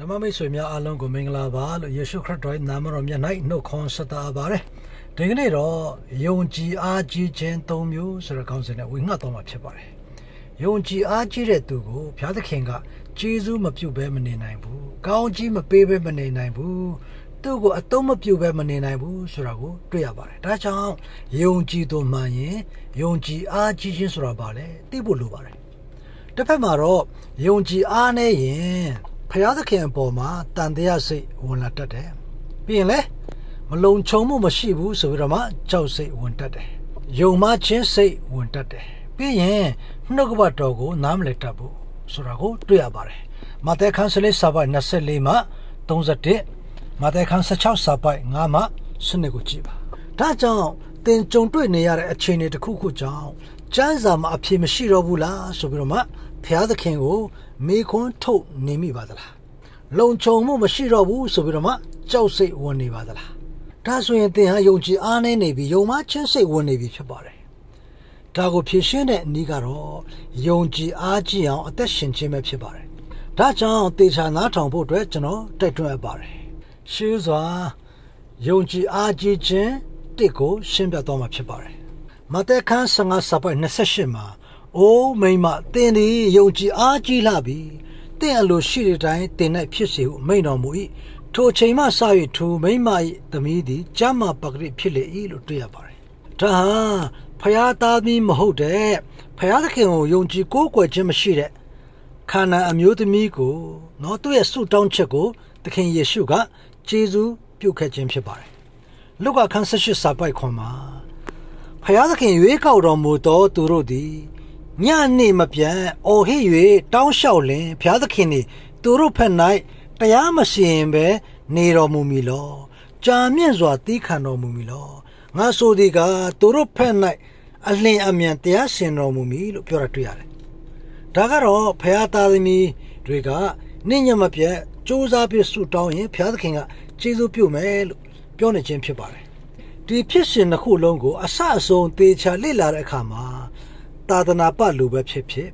ဓမ္မမိတ်ဆွေများအားလုံးကိုမင်္ဂလာပါလို့ယေရှုခရစ်တော်ရဲ့နာမတော်မြတ်၌နှုတ်ခွန်းဆက်တာပါတယ်ဒီကနေ့တော့ယုံကြည်အားကြီးခြင်း၃မျိုးဆိုတဲ့ခေါင်းစဉ်နဲ့ဝေငှတော်မှာဖြစ်ပါတယ်ယုံကြည်အားကြီးတဲ့သူကိုဘုရားသခင်ကကျေးဇူးမပြုဘဲမနေနိုင်ဘူးကောင်းကြီးမပေးဘဲမနေနိုင်ဘူးသူ့ကိုအတုံးမပြုတ်ပဲမနေနိုင်ဘူးဆိုတာကိုတွေ့ရပါတယ်။ဒါကြောင့်ယုံကြည်သူမှန်ရင်ယုံကြည်အားကြီးခြင်းဆိုတာပါလေသိဖို့လိုပါတယ်။တစ်ဖက်မှာတော့ယုံကြည်အားနဲ့ရင်ဖရာသခင်အပေါ်မှာတန်တရားစိတ်ဝင်လာတတ်တယ်။ပြီးရင်လည်းမလုံခြုံမှုမရှိဘူးဆိုပြီးတော့မှကြောက်စိတ်ဝင်တတ်တယ်။ယုံမှချင်းစိတ်ဝင်တတ်တယ်။ပြီးရင်နှုတ်ကပတော်ကိုနားမလည်တတ်ဘူးဆိုတာကိုတွေ့ရပါတယ်။မဿဲခန်းစလေးစာပိုက်24မှ31မဿဲခန်း16စာပိုက်9မှ12ကိုကြည့်ပါ။ဒါကြောင့်တင်ကြုံတွေ့နေရတဲ့အခြေအနေတစ်ခုခုကြောင့်ကျမ်းစာမှာအဖြစ်မရှိတော့ဘူးလားဆိုပြီးတော့မှဖျားသခင်ကို မေခွန်းထုတ်နေမိပါသလားလုံခြုံမှု မရှိတော့ဘူးဆိုပြီးတော့မှကြောက်စိတ်ဝင်နေပါသလားဒါဆိုရင်သင်ဟာယုံကြည်အားနည်းနေပြီးယုံမှချင်းစိတ်ဝင်နေပြီဖြစ်ပါတယ်ဒါကိုဖြည့်ရှင်းတဲ့အနည်းကတော့ယုံကြည်အားကြီးအောင်အသက်ရှင်ခြင်းပဲဖြစ်ပါတယ်ဒါကြောင့်တေချာနားထောင်ဖို့အတွက်ကျွန်တော်တိုက်တွန်းအပ်ပါတယ်ရှေးစွာယုံကြည်အားကြီးခြင်းတစ်ကိုရှင်းပြသွားမှာဖြစ်ပါတယ်မသက်ခန်း15စာပိုက်28မှာအိုးမိမသင်သည်ယုံကြည်အားကြီးလှပြီသင်အလိုရှိတဲ့တိုင်းသင်၌ဖြစ်စေဟုမိန်တော်မူ၏ထိုချိန်မှစ၍ထိုမိမ၏သမီးသည်ကျမ်းမာပဂရိဖြစ်လေ၏လို့တွေ့ရပါတယ်ဒါဟာဖျားသားသမီးမဟုတ်တဲ့ဖျားသခင်ကိုယုံကြည်ကိုးကွယ်ခြင်းမရှိတဲ့ခါနာအမျိုးသမီးကိုနော်သူ့ရဲ့ဆုတောင်းချက်ကို သခင်ယေရှုကကျေးဇူးပြုခဲ့ခြင်းဖြစ်ပါတယ်လုကာခန်း18စာပိုက်ခွန်မှာဖျားသခင်ရွေးကောက်တော်မူသောသူတို့သည်ညနေမပြတ်အော်ဟစ်၍တောင်းလျှောက်လင်ဘုရားသခင်သည်သူတို့ဖက်၌တရားမရှင်ပဲနေတော်မူမီလောကြာမြင့်စွာတီးခံတော်မူမီလောငါဆိုသည်ကသူတို့ဖက်၌အလင်းအမြန်တရားရှင်တော်မူမီလို့ပြောတာတွေ့ရတယ်။ဒါကတော့ဘုရားသားသမီးတွေကနေညမပြတ်စူးစမ်းပြီးဆုတောင်းရင်ဘုရားသခင်ကကျေးဇူးပြုမယ်လို့ပြောနေခြင်းဖြစ်ပါတယ်။ဒီဖြစ်စဉ်တစ်ခုလုံးကိုအစအဆုံးသေချာလေ့လာတဲ့အခါမှာသာသနာပတ်လူပဲဖြစ်ဖြစ်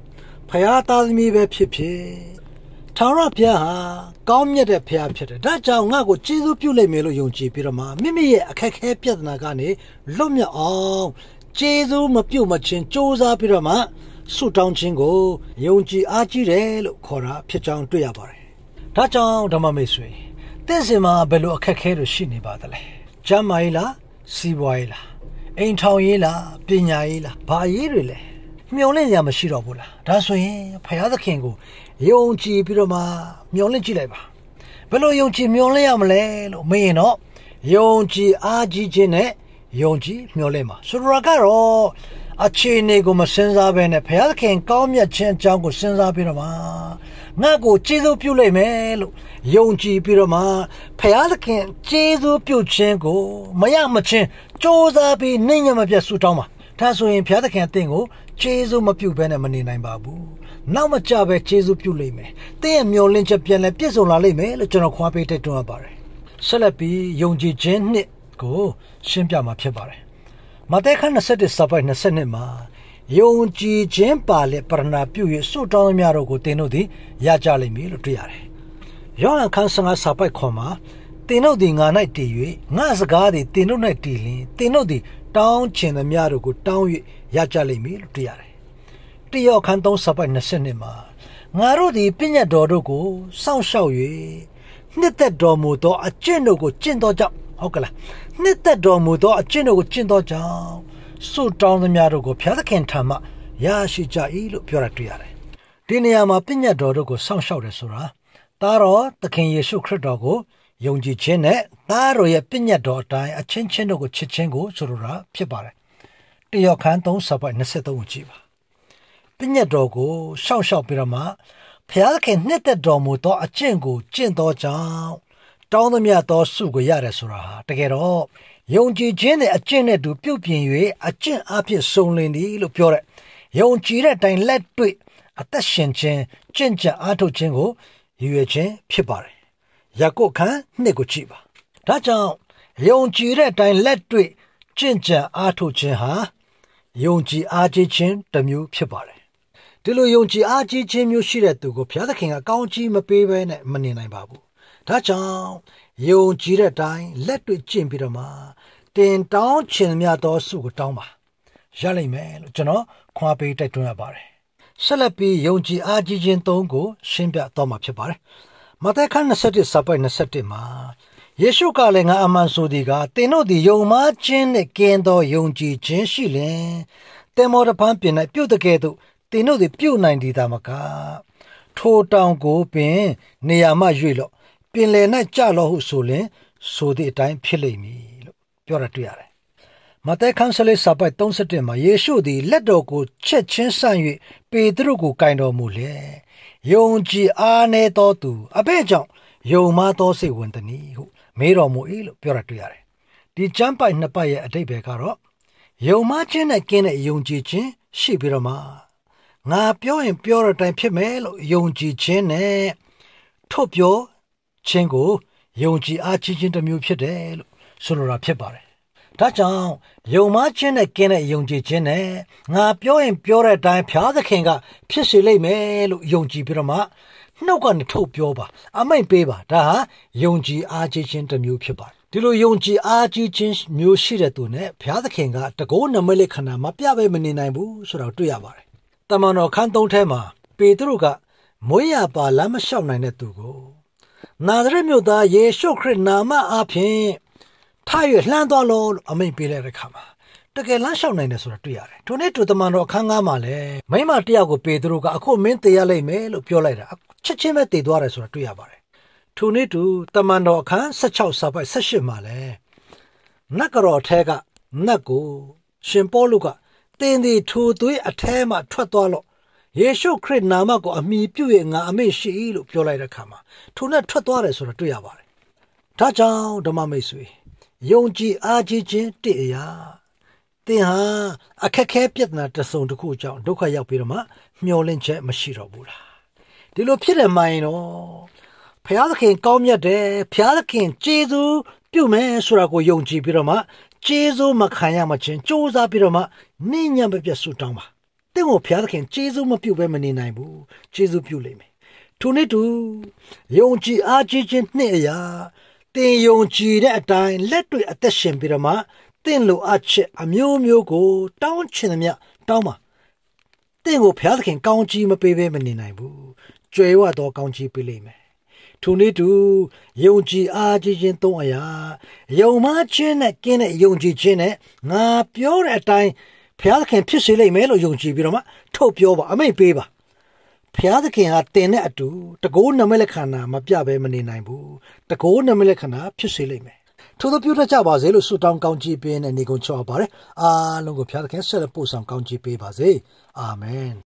ဖရာသားသမီးပဲဖြစ်ဖြစ်ထာဝရဘုရားဟာကောင်းမြတ်တဲ့ဘုရားဖြစ်တယ်။ဒါကြောင့်ငါ့ကိုကျေးဇူးပြုလိုက်မယ်လို့ယုံကြည်ပြီးတော့မှမိမိရဲ့အခက်အခဲပြဿနာကနေလွတ်မြောက်အောင်ကျေးဇူးမပြုတ်မချင်းစူးစမ်းပြီးတော့မှဆုတောင်းခြင်းကိုယုံကြည်အားကြီးတယ်လို့ခေါ်တာဖြစ်ကြောင်းတွေ့ရပါတယ်။ဒါကြောင့်ဓမ္မမိတ်ဆွေတင့်စင်မှာဘယ်လိုအခက်အခဲတွေရှိနေပါသလဲ။ကျမ်းမာရေးလား၊စီးပွားရေးလား၊အိမ်ထောင်ရေးလား၊ပညာရေးလား၊ဘာရေးတွေလဲ။မျောလင့်ရမရှိတော့ဘူးလားဒါဆိုရင်ဖယားသခင်ကိုယုံကြည်ပြီးတော့မှမျောလင့်ကြည့်လိုက်ပါဘယ်လိုယုံကြည်မျောလင့်ရမလဲလို့မေးရင်တော့ယုံကြည်အားကြီးခြင်းနဲ့ယုံကြည်မျှော်လင့်ပါဆိုလိုတာကတော့အခြေအနေကိုမစဉ်းစားဘဲနဲ့ဘုရားသခင်ကောင်းမြတ်ခြင်းအကြောင်းကိုစဉ်းစားပြီးတော့မှငါ့ကိုကျေးဇူးပြုလိုက်မယ်လို့ယုံကြည်ပြီးတော့မှဘုရားသခင်ကျေးဇူးပြုခြင်းကိုမရမချင်းစ조사ပြီးနှိမ့်ညံ့မပြတ်ဆုတောင်းပါဒါဆိုရင်ဘုရားသခင်အသင်ကိုခြေဆုမပြုတ်ဘဲနဲ့မနေနိုင်ပါဘူးနောက်မကြပဲခြေဆုပြုတ်လိမ့်မယ်သင်ရဲ့မျောလင့်ချက်ပြန်လဲပြည့်စုံလာလိမ့်မယ်လို့ကျွန်တော်ခွားပေးတဲ့တွန်းအပ်ပါတယ်ဆက်လက်ပြီးယုံကြည်ခြင်းနှစ်ကိုရှင်းပြမှာဖြစ်ပါတယ်မဿဲခန်း21စာပိုက်22မှာယုံကြည်ခြင်းပါလေပရဏပြု၍စွတောင်းများတို့ကိုသင်တို့သည်ရကြလိမ့်မည်လို့တွေ့ရတယ်ယောဟန်ခန်း15စာပိုက်ခွန်မှာသင်တို့သည်ငါ၌တည်၍ငါစကားသည်သင်တို့၌တည်လျင်သင်တို့သည်တောင်းချင်သမျှတို့ကိုတောင်း၍ရကြလိမ့်မည်လို့တွေ့ရတယ်။တယောက်ခန်း3စပိုက်20မှာငါတို့သည်ပညတ်တော်တို့ကိုစောင့်ရှောက်၍နှစ်သက်တော်မူသောအကျင့်တို့ကိုကျင့်တော်ကြောင့်ဟုတ်ကလားနှစ်သက်တော်မူသောအကျင့်တို့ကိုကျင့်တော်ကြောင့်ဆုတောင်းသမျှတို့ကိုဘုရားသခင်ထံမှရရှိကြ၏လို့ပြောတာတွေ့ရတယ်။ဒီနေရာမှာပညတ်တော်တို့ကိုစောင့်ရှောက်တယ်ဆိုတာဒါတော့သခင်ယေရှုခရစ်တော်ကိုယုံကြည်ခြင်းနဲ့သားတော်ရဲ့ပြည့်ညတ်တော်အတိုင်းအချင်းချင်းတို့ကိုချစ်ခြင်းကိုဆိုလိုတာဖြစ်ပါတယ်။တယောက်ခန်း3စာပိုက်23ကိုကြည့်ပါ။ပြည့်ညတ်တော်ကိုရှောက်ရှောက်ပြီးတော့မှဖျားခင်နှစ်သက်တော်မူသောအကျင့်ကိုကျင့်သောကြောင့်တောင်းသမျှသောစုကိုရတယ်ဆိုတာဟာတကယ်တော့ယုံကြည်ခြင်းနဲ့အကျင့်နဲ့တူပြုတ်ပြင်၍အကျင့်အဖြစ်စုံလင်သည်လို့ပြောတဲ့ယုံကြည်တဲ့အတိုင်းလက်တွေ့အသက်ရှင်ခြင်းကျင့်ကြံအားထုတ်ခြင်းကိုရည်ရွယ်ခြင်းဖြစ်ပါတယ်ယကုခန်းနှစ်ကိုကြည့်ပါဒါကြောင့်ယုံကြည်တဲ့အတိုင်းလက်တွေ့ကြင့်ကြံအားထုတ်ခြင်းဟာယုံကြည်အားကြီးခြင်းတစ်မျိုးဖြစ်ပါတယ်ဒီလိုယုံကြည်အားကြီးခြင်းမျိုးရှိတဲ့သူကိုဘုရားသခင်ကကောင်းချီးမပေးဘဲနဲ့မနေနိုင်ပါဘူးဒါကြောင့်ယုံကြည်တဲ့အတိုင်းလက်တွေ့ကျင့်ပြီးတော့မှတင်တောင်းချင်မြတ်သောစုကိုတောင်းပါရလိမ့်မယ်လို့ကျွန်တော်ခွာပေးတိုက်တွန်းရပါတယ်ဆက်လက်ပြီးယုံကြည်အားကြီးခြင်းသုံးကိုရှင်းပြတော့မှာဖြစ်ပါတယ်မသက်ခန်း21စာပိုက်21မှာယေရှုကလည်းငါအမှန်ဆိုသည်ကသင်တို့သည်ယုံမှခြင်းနဲ့ကင်းသောယုံကြည်ခြင်းရှိလျင်သင်မောတပန်းပြင်၌ပြုတ်တကယ်သို့သင်တို့သည်ပြုတ်နိုင်သည်သာမကထိုတောင်ကိုပင်နေရာမှရွေ့လော့ပင်လယ်၌ကြလော့ဟုဆိုလျင်ဆိုသည့်အတိုင်းဖြစ်လိမ့်မည်လို့ပြောရတွေ့ရတယ်မသက်ခန်း၁၄စာပိုက်31မှာယေရှုသည်လက်တော်ကိုချက်ချင်းဆန့်၍ပေတရုကိုကင်တော်မူလေယုံကြည်အားနည်းသောသူအဘဲ့ကြောင့်ယုံမသောစိတ်ဝင်တနည်းဟုမေးတော်မူ၏လို့ပြောတာတွေ့ရတယ်။ဒီကျမ်းပိုက်နှစ်ပတ်ရဲ့အဓိပ္ပာယ်ကတော့ယုံမခြင်းနဲ့ကင်းတဲ့ယုံကြည်ခြင်းရှိပြီးတော့မှငါပြောရင်ပြောတဲ့အတိုင်းဖြစ်မယ်လို့ယုံကြည်ခြင်းနဲ့ထုတ်ပြောခြင်းကိုယုံကြည်အားချင်းချင်းတစ်မျိုးဖြစ်တယ်လို့ဆိုလိုတာဖြစ်ပါတယ်ဒါကြောင့်ယုံမချင်းနဲ့ကင်းတဲ့ယုံကြည်ခြင်းနဲ့ငါပြောရင်ပြောတဲ့အတိုင်းဖျားသခင်က ဖြစ်စေလိမ့်မယ်လို့ယုံကြည်ပြီးတော့မှနှုတ်ကနေထုတ်ပြောပါ အမိန်ပေးပါဒါဟာယုံကြည်အားကြီးခြင်းတစ်မျိုးဖြစ်ပါတယ်ဒီလိုယုံကြည်အားကြီးခြင်းမျိုးရှိတဲ့သူနဲ့ဘုရားသခင်ကတကောနမလိခန္ဓာမှာပြပဲမနေနိုင်ဘူးဆိုတော့တွေ့ရပါတယ်။တမန်တော်ခန်းသုံးထဲမှာ ပေတရုကမွေးရပါလမ်းမလျှောက်နိုင်တဲ့သူကို နာဇရက်မြို့သားယေရှုခရစ်နာမအားဖြင့်ထားရလှမ်းသွားလို့အမိန့်ပေးလိုက်တဲ့ခါမှာတကယ်လမ်းလျှောက်နိုင်တယ်ဆိုတာတွေ့ရတယ်။ထိုနေ့သူတမန်တော်အခန်းကားမှာလည်းမိမတယောက်ကိုပေသူတို့ကအခုမင်းတေရလိမ့်မယ်လို့ပြောလိုက်တာချက်ချင်းပဲတေသွားတယ်ဆိုတာတွေ့ရပါတယ်။ထိုနေ့သူတမန်တော်အခန်း16စာပိုက်18မှာလည်းနတ်ကတော်အထက်ကနတ်ကိုရှင်ပေါလုကတင်းဒီထိုသွေးအထက်မှထွက်သွားလို့ယေရှုခရစ်နာမကိုအမိပြုရဲ့ငါအမိရှိလို့ပြောလိုက်တဲ့ခါမှာထိုနဲ့ထွက်သွားတယ်ဆိုတာတွေ့ရပါတယ်။ဒါကြောင့်ဓမ္မမိတ်ဆွေယုံကြည်အားကြီးခြင်းတည်အရာသင်ဟာအခက်ခဲပြဿနာတစ်စုံတစ်ခုကြောင့်ဒုက္ခရောက်ပြီးတော့မှမျောလင့်ချက်မရှိတော့ဘူးလားဒီလိုဖြစ်တယ်မှရင်တော့ဘုရားသခင်ကောင်းမြတ်တယ်ဘုရားသခင်ကျေးဇူးပြုမယ်ဆိုတာကိုယုံကြည်ပြီးတော့မှကျေးဇူးမခံရမချင်းစူးစမ်းပြီးတော့မှနိညာမပြတ်ဆုတောင်းပါတင့်ကိုဘုရားသခင်ကျေးဇူးမပြုဘဲမနေနိုင်ဘူးကျေးဇူးပြုလိမ့်မယ်ထို့နှစ်တူယုံကြည်အားကြီးခြင်းနှင့်အရာတင်ယုံကြည်တဲ့အတိုင်းလက်တွေ့အသက်ရှင်ပြီးတော့မှတင့်လိုအပ်ချက်အမျိုးမျိုးကို တောင်းချင်သမျှတောင်းပါတင့်ကိုဘုရားသခင်ကောင်းချီးမပေးဘဲမနေနိုင်ဘူးကြွယ်ဝသောကောင်းချီးပေးလိမ့်မယ်ထိုနေ့တူယုံကြည်အားကြီးခြင်းသုံးအရာယုံမှချင်းနဲ့ကင်းတဲ့ယုံကြည်ခြင်းနဲ့ငါပြောတဲ့အတိုင်းဘုရားသခင်ဖြစ်စေလိမ့်မယ်လို့ယုံကြည်ပြီးတော့မှထုတ်ပြောပါအမိတ်ပေးပါဖျားသခင်ဟာတင်တဲ့အတူတကိုးနမလက္ခဏာမပြဘဲမနေနိုင်ဘူးတကိုးနမလက္ခဏာဖြစ်စေလိမ့်မယ်ထို့သောပြုတတ်ကြပါစေလို့ဆုတောင်းကောင်းချီးပေးတဲ့နေကုန်ချောပါရယ်အားလုံးကိုဖျားသခင်ဆက်လက်ပို့ဆောင်ကောင်းချီးပေးပါစေအာမင်